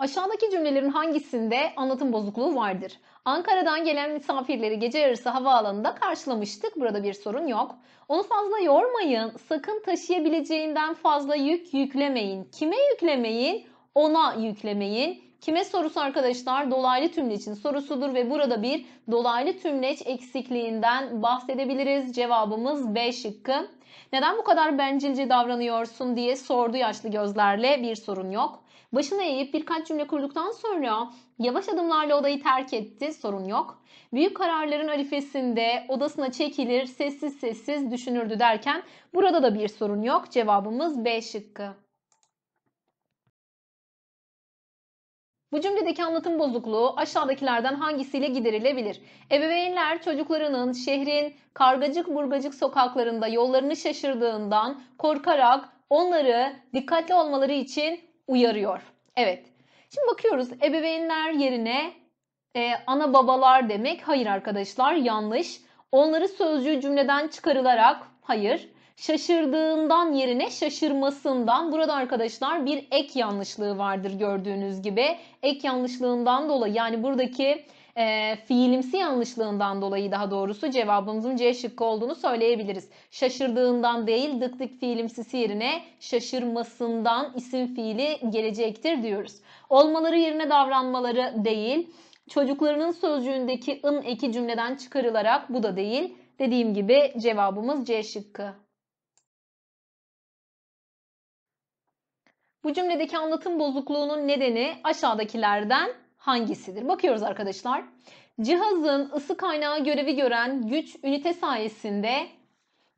Aşağıdaki cümlelerin hangisinde anlatım bozukluğu vardır? Ankara'dan gelen misafirleri gece yarısı havaalanında karşılamıştık. Burada bir sorun yok. Onu fazla yormayın. Sakın taşıyabileceğinden fazla yük yüklemeyin. Kime yüklemeyin? Ona yüklemeyin. Kime sorusu arkadaşlar? Dolaylı tümlecin sorusudur ve burada bir dolaylı tümleç eksikliğinden bahsedebiliriz. Cevabımız B şıkkı. Neden bu kadar bencilce davranıyorsun diye sordu yaşlı gözlerle bir sorun yok. Başını eğip birkaç cümle kurduktan sonra yavaş adımlarla odayı terk etti sorun yok. Büyük kararların arifesinde odasına çekilir sessiz sessiz düşünürdü derken burada da bir sorun yok. Cevabımız B şıkkı. Bu cümledeki anlatım bozukluğu aşağıdakilerden hangisiyle giderilebilir? Ebeveynler çocuklarının şehrin kargacık burgacık sokaklarında yollarını şaşırdığından korkarak onları dikkatli olmaları için uyarıyor. Evet. Şimdi bakıyoruz ebeveynler yerine e, ana babalar demek. Hayır arkadaşlar yanlış. Onları sözcüğü cümleden çıkarılarak hayır şaşırdığından yerine şaşırmasından. Burada arkadaşlar bir ek yanlışlığı vardır gördüğünüz gibi. Ek yanlışlığından dolayı yani buradaki e, fiilimsi yanlışlığından dolayı daha doğrusu cevabımızın C şıkkı olduğunu söyleyebiliriz. Şaşırdığından değil dık dık fiilimsisi yerine şaşırmasından isim fiili gelecektir diyoruz. Olmaları yerine davranmaları değil. Çocuklarının sözcüğündeki ın eki cümleden çıkarılarak bu da değil. Dediğim gibi cevabımız C şıkkı. Bu cümledeki anlatım bozukluğunun nedeni aşağıdakilerden hangisidir? Bakıyoruz arkadaşlar. Cihazın ısı kaynağı görevi gören güç ünite sayesinde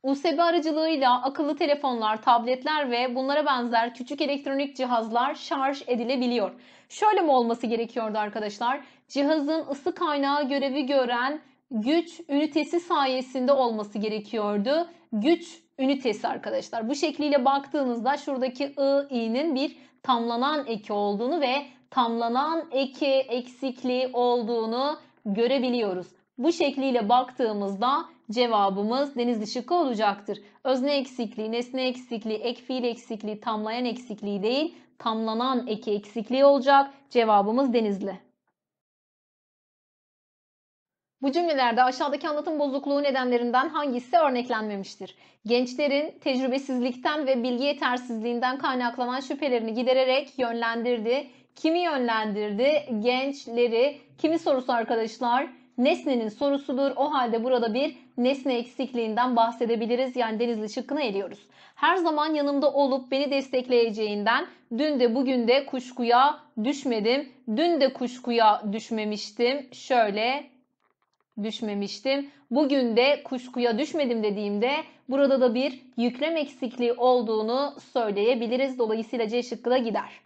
USB aracılığıyla akıllı telefonlar, tabletler ve bunlara benzer küçük elektronik cihazlar şarj edilebiliyor. Şöyle mi olması gerekiyordu arkadaşlar? Cihazın ısı kaynağı görevi gören güç ünitesi sayesinde olması gerekiyordu. Güç ünitesi arkadaşlar. Bu şekliyle baktığınızda şuradaki I, i'nin bir tamlanan eki olduğunu ve tamlanan eki eksikliği olduğunu görebiliyoruz. Bu şekliyle baktığımızda cevabımız denizli şıkkı olacaktır. Özne eksikliği, nesne eksikliği, ek fiil eksikliği, tamlayan eksikliği değil, tamlanan eki eksikliği olacak. Cevabımız denizli. Bu cümlelerde aşağıdaki anlatım bozukluğu nedenlerinden hangisi örneklenmemiştir? Gençlerin tecrübesizlikten ve bilgi yetersizliğinden kaynaklanan şüphelerini gidererek yönlendirdi. Kimi yönlendirdi? Gençleri. Kimi sorusu arkadaşlar? Nesnenin sorusudur. O halde burada bir nesne eksikliğinden bahsedebiliriz. Yani Denizli şıkkını ediyoruz. Her zaman yanımda olup beni destekleyeceğinden dün de bugün de kuşkuya düşmedim. Dün de kuşkuya düşmemiştim. Şöyle düşmemiştim. Bugün de kuşkuya düşmedim dediğimde burada da bir yüklem eksikliği olduğunu söyleyebiliriz. Dolayısıyla C şıkkı da gider.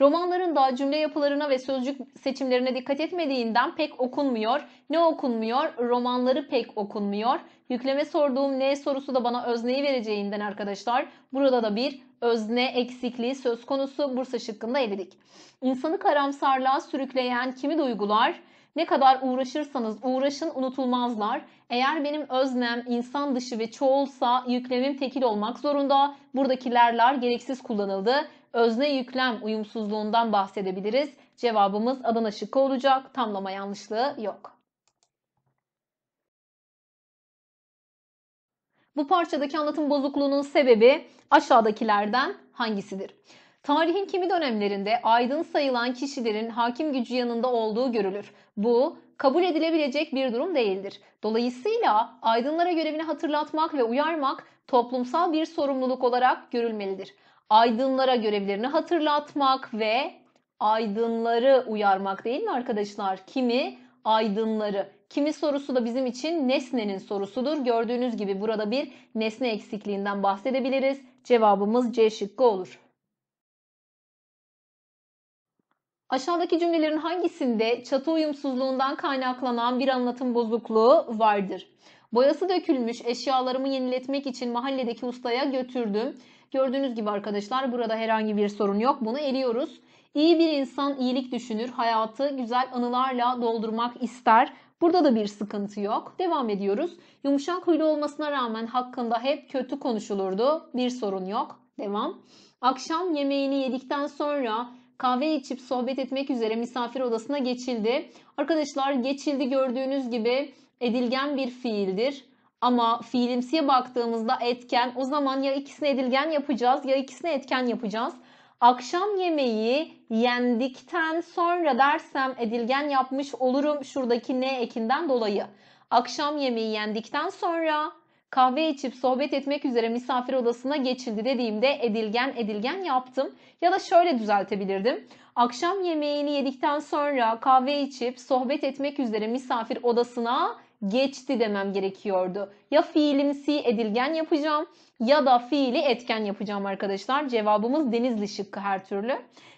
Romanların da cümle yapılarına ve sözcük seçimlerine dikkat etmediğinden pek okunmuyor. Ne okunmuyor? Romanları pek okunmuyor. Yükleme sorduğum ne sorusu da bana özneyi vereceğinden arkadaşlar burada da bir özne eksikliği söz konusu Bursa şıkkında eledik. İnsanı karamsarlığa sürükleyen kimi duygular ne kadar uğraşırsanız uğraşın unutulmazlar. Eğer benim öznem insan dışı ve çoğulsa yüklemim tekil olmak zorunda. buradakilerler gereksiz kullanıldı. Özne yüklem uyumsuzluğundan bahsedebiliriz. Cevabımız Adana şıkkı olacak. Tamlama yanlışlığı yok. Bu parçadaki anlatım bozukluğunun sebebi aşağıdakilerden hangisidir? Tarihin kimi dönemlerinde aydın sayılan kişilerin hakim gücü yanında olduğu görülür. Bu kabul edilebilecek bir durum değildir. Dolayısıyla aydınlara görevini hatırlatmak ve uyarmak toplumsal bir sorumluluk olarak görülmelidir. Aydınlara görevlerini hatırlatmak ve aydınları uyarmak değil mi arkadaşlar? Kimi? Aydınları. Kimi sorusu da bizim için nesnenin sorusudur. Gördüğünüz gibi burada bir nesne eksikliğinden bahsedebiliriz. Cevabımız C şıkkı olur. Aşağıdaki cümlelerin hangisinde çatı uyumsuzluğundan kaynaklanan bir anlatım bozukluğu vardır? Boyası dökülmüş eşyalarımı yeniletmek için mahalledeki ustaya götürdüm. Gördüğünüz gibi arkadaşlar burada herhangi bir sorun yok. Bunu eliyoruz. İyi bir insan iyilik düşünür, hayatı güzel anılarla doldurmak ister. Burada da bir sıkıntı yok. Devam ediyoruz. Yumuşak huylu olmasına rağmen hakkında hep kötü konuşulurdu. Bir sorun yok. Devam. Akşam yemeğini yedikten sonra kahve içip sohbet etmek üzere misafir odasına geçildi. Arkadaşlar geçildi gördüğünüz gibi edilgen bir fiildir. Ama fiilimsiye baktığımızda etken o zaman ya ikisini edilgen yapacağız ya ikisini etken yapacağız. Akşam yemeği yendikten sonra dersem edilgen yapmış olurum şuradaki ne ekinden dolayı. Akşam yemeği yendikten sonra kahve içip sohbet etmek üzere misafir odasına geçildi dediğimde edilgen edilgen yaptım. Ya da şöyle düzeltebilirdim. Akşam yemeğini yedikten sonra kahve içip sohbet etmek üzere misafir odasına geçti demem gerekiyordu. Ya fiilimsi edilgen yapacağım ya da fiili etken yapacağım arkadaşlar. Cevabımız Denizli şıkkı her türlü.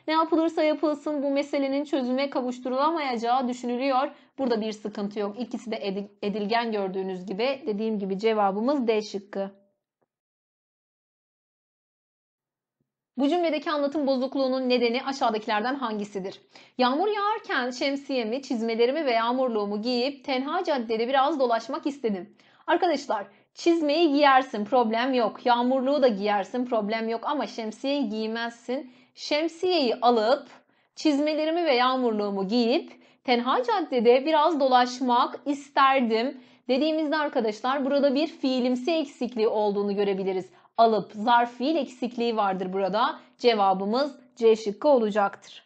Ne yapılırsa yapılsın bu meselenin çözüme kavuşturulamayacağı düşünülüyor. Burada bir sıkıntı yok. İkisi de edilgen gördüğünüz gibi. Dediğim gibi cevabımız D şıkkı. Bu cümledeki anlatım bozukluğunun nedeni aşağıdakilerden hangisidir? Yağmur yağarken şemsiyemi, çizmelerimi ve yağmurluğumu giyip tenha caddede biraz dolaşmak istedim. Arkadaşlar çizmeyi giyersin problem yok. Yağmurluğu da giyersin problem yok ama şemsiyeyi giymezsin. Şemsiyeyi alıp çizmelerimi ve yağmurluğumu giyip tenha caddede biraz dolaşmak isterdim dediğimizde arkadaşlar burada bir fiilimsi eksikliği olduğunu görebiliriz alıp zarf fiil eksikliği vardır burada. Cevabımız C şıkkı olacaktır.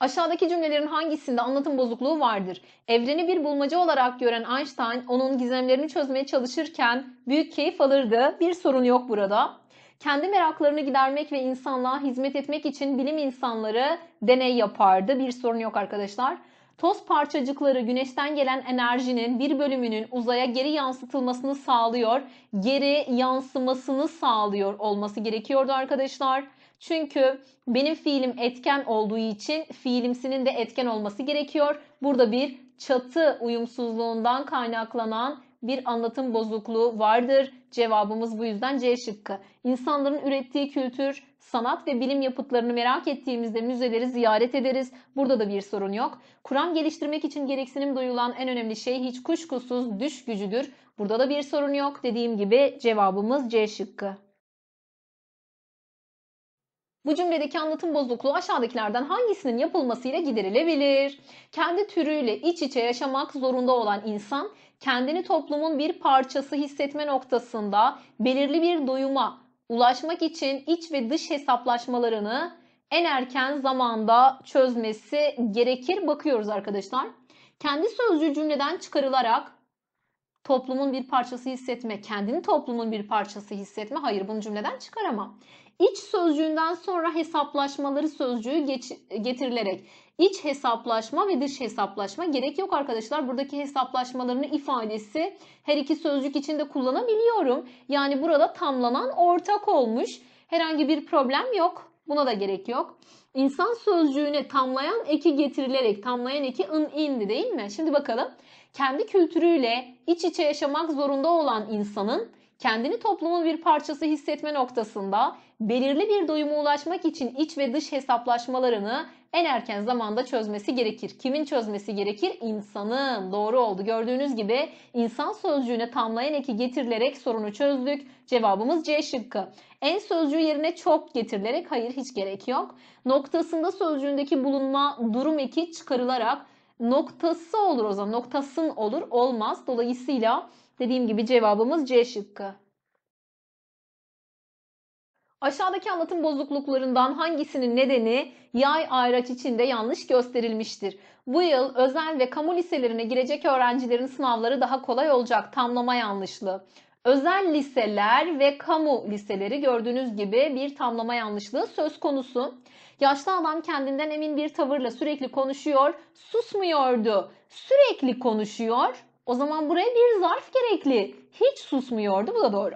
Aşağıdaki cümlelerin hangisinde anlatım bozukluğu vardır? Evreni bir bulmaca olarak gören Einstein onun gizemlerini çözmeye çalışırken büyük keyif alırdı. Bir sorun yok burada. Kendi meraklarını gidermek ve insanlığa hizmet etmek için bilim insanları deney yapardı. Bir sorun yok arkadaşlar. Toz parçacıkları güneşten gelen enerjinin bir bölümünün uzaya geri yansıtılmasını sağlıyor. Geri yansımasını sağlıyor olması gerekiyordu arkadaşlar. Çünkü benim fiilim etken olduğu için fiilimsinin de etken olması gerekiyor. Burada bir çatı uyumsuzluğundan kaynaklanan bir anlatım bozukluğu vardır. Cevabımız bu yüzden C şıkkı. İnsanların ürettiği kültür, sanat ve bilim yapıtlarını merak ettiğimizde müzeleri ziyaret ederiz. Burada da bir sorun yok. Kur'an geliştirmek için gereksinim duyulan en önemli şey hiç kuşkusuz düş gücüdür. Burada da bir sorun yok. Dediğim gibi cevabımız C şıkkı. Bu cümledeki anlatım bozukluğu aşağıdakilerden hangisinin yapılmasıyla giderilebilir? Kendi türüyle iç içe yaşamak zorunda olan insan kendini toplumun bir parçası hissetme noktasında belirli bir doyuma ulaşmak için iç ve dış hesaplaşmalarını en erken zamanda çözmesi gerekir bakıyoruz arkadaşlar. Kendi sözcüğü cümleden çıkarılarak toplumun bir parçası hissetme, kendini toplumun bir parçası hissetme. Hayır bunu cümleden çıkaramam. İç sözcüğünden sonra hesaplaşmaları sözcüğü geç, getirilerek iç hesaplaşma ve dış hesaplaşma gerek yok arkadaşlar. Buradaki hesaplaşmalarını ifadesi her iki sözcük içinde kullanabiliyorum. Yani burada tamlanan ortak olmuş. Herhangi bir problem yok. Buna da gerek yok. İnsan sözcüğüne tamlayan eki getirilerek tamlayan eki ın indi değil mi? Şimdi bakalım kendi kültürüyle iç içe yaşamak zorunda olan insanın kendini toplumun bir parçası hissetme noktasında belirli bir doyuma ulaşmak için iç ve dış hesaplaşmalarını en erken zamanda çözmesi gerekir. Kimin çözmesi gerekir? İnsanın. Doğru oldu. Gördüğünüz gibi insan sözcüğüne tamlayan eki getirilerek sorunu çözdük. Cevabımız C şıkkı. En sözcüğü yerine çok getirilerek hayır hiç gerek yok. Noktasında sözcüğündeki bulunma durum eki çıkarılarak noktası olur o zaman. Noktasın olur olmaz. Dolayısıyla Dediğim gibi cevabımız C şıkkı. Aşağıdaki anlatım bozukluklarından hangisinin nedeni yay ayraç içinde yanlış gösterilmiştir? Bu yıl özel ve kamu liselerine girecek öğrencilerin sınavları daha kolay olacak tamlama yanlışlığı. Özel liseler ve kamu liseleri gördüğünüz gibi bir tamlama yanlışlığı söz konusu. Yaşlı adam kendinden emin bir tavırla sürekli konuşuyor, susmuyordu. Sürekli konuşuyor, o zaman buraya bir zarf gerekli. Hiç susmuyordu. Bu da doğru.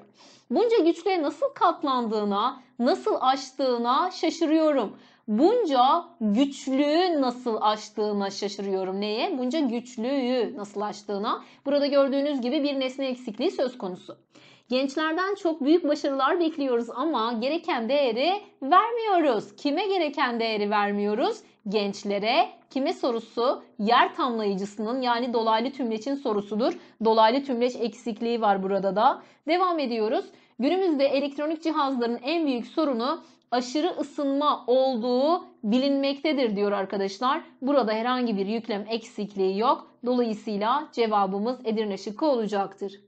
Bunca güçlüğe nasıl katlandığına, nasıl aştığına şaşırıyorum. Bunca güçlüğü nasıl aştığına şaşırıyorum. Neye? Bunca güçlüğü nasıl aştığına. Burada gördüğünüz gibi bir nesne eksikliği söz konusu. Gençlerden çok büyük başarılar bekliyoruz ama gereken değeri vermiyoruz. Kime gereken değeri vermiyoruz? Gençlere kime sorusu yer tamlayıcısının yani dolaylı tümleçin sorusudur. Dolaylı tümleç eksikliği var burada da. Devam ediyoruz. Günümüzde elektronik cihazların en büyük sorunu aşırı ısınma olduğu bilinmektedir diyor arkadaşlar. Burada herhangi bir yüklem eksikliği yok. Dolayısıyla cevabımız Edirne şıkkı olacaktır.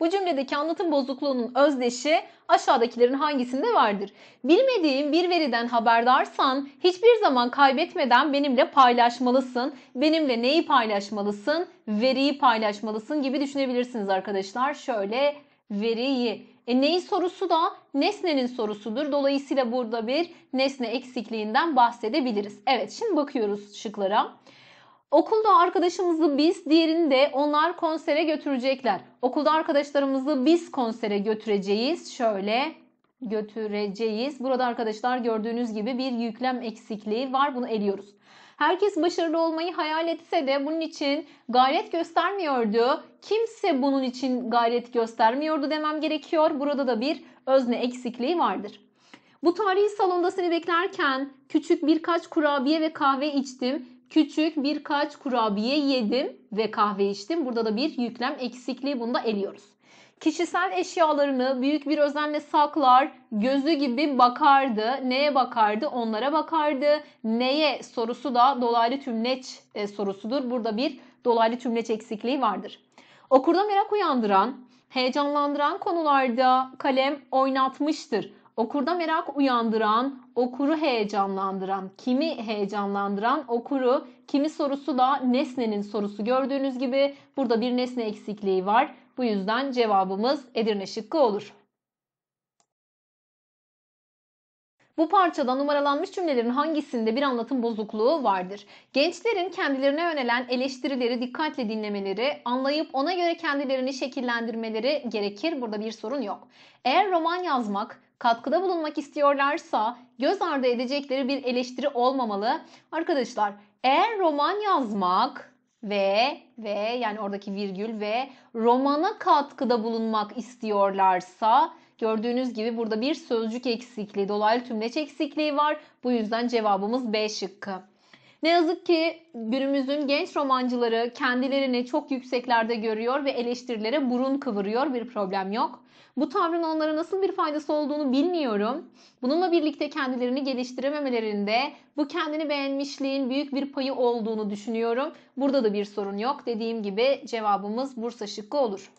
Bu cümledeki anlatım bozukluğunun özdeşi aşağıdakilerin hangisinde vardır? Bilmediğim bir veriden haberdarsan hiçbir zaman kaybetmeden benimle paylaşmalısın. Benimle neyi paylaşmalısın? Veriyi paylaşmalısın gibi düşünebilirsiniz arkadaşlar. Şöyle veriyi. E neyi sorusu da nesnenin sorusudur. Dolayısıyla burada bir nesne eksikliğinden bahsedebiliriz. Evet şimdi bakıyoruz şıklara. Okulda arkadaşımızı biz, diğerini de onlar konsere götürecekler. Okulda arkadaşlarımızı biz konsere götüreceğiz. Şöyle götüreceğiz. Burada arkadaşlar gördüğünüz gibi bir yüklem eksikliği var. Bunu eliyoruz. Herkes başarılı olmayı hayal etse de bunun için gayret göstermiyordu. Kimse bunun için gayret göstermiyordu demem gerekiyor. Burada da bir özne eksikliği vardır. Bu tarihi salonda seni beklerken küçük birkaç kurabiye ve kahve içtim küçük birkaç kurabiye yedim ve kahve içtim. Burada da bir yüklem eksikliği bunu da eliyoruz. Kişisel eşyalarını büyük bir özenle saklar, gözü gibi bakardı. Neye bakardı? Onlara bakardı. Neye sorusu da dolaylı tümleç e, sorusudur. Burada bir dolaylı tümleç eksikliği vardır. Okurda merak uyandıran, heyecanlandıran konularda kalem oynatmıştır. Okurda merak uyandıran, okuru heyecanlandıran, kimi heyecanlandıran okuru, kimi sorusu da nesnenin sorusu. Gördüğünüz gibi burada bir nesne eksikliği var. Bu yüzden cevabımız Edirne şıkkı olur. Bu parçada numaralanmış cümlelerin hangisinde bir anlatım bozukluğu vardır? Gençlerin kendilerine yönelen eleştirileri dikkatle dinlemeleri, anlayıp ona göre kendilerini şekillendirmeleri gerekir. Burada bir sorun yok. Eğer roman yazmak, katkıda bulunmak istiyorlarsa göz ardı edecekleri bir eleştiri olmamalı. Arkadaşlar eğer roman yazmak ve ve yani oradaki virgül ve romana katkıda bulunmak istiyorlarsa gördüğünüz gibi burada bir sözcük eksikliği, dolaylı tümleç eksikliği var. Bu yüzden cevabımız B şıkkı. Ne yazık ki günümüzün genç romancıları kendilerini çok yükseklerde görüyor ve eleştirilere burun kıvırıyor bir problem yok. Bu tavrın onlara nasıl bir faydası olduğunu bilmiyorum. Bununla birlikte kendilerini geliştirememelerinde bu kendini beğenmişliğin büyük bir payı olduğunu düşünüyorum. Burada da bir sorun yok. Dediğim gibi cevabımız Bursa şıkkı olur.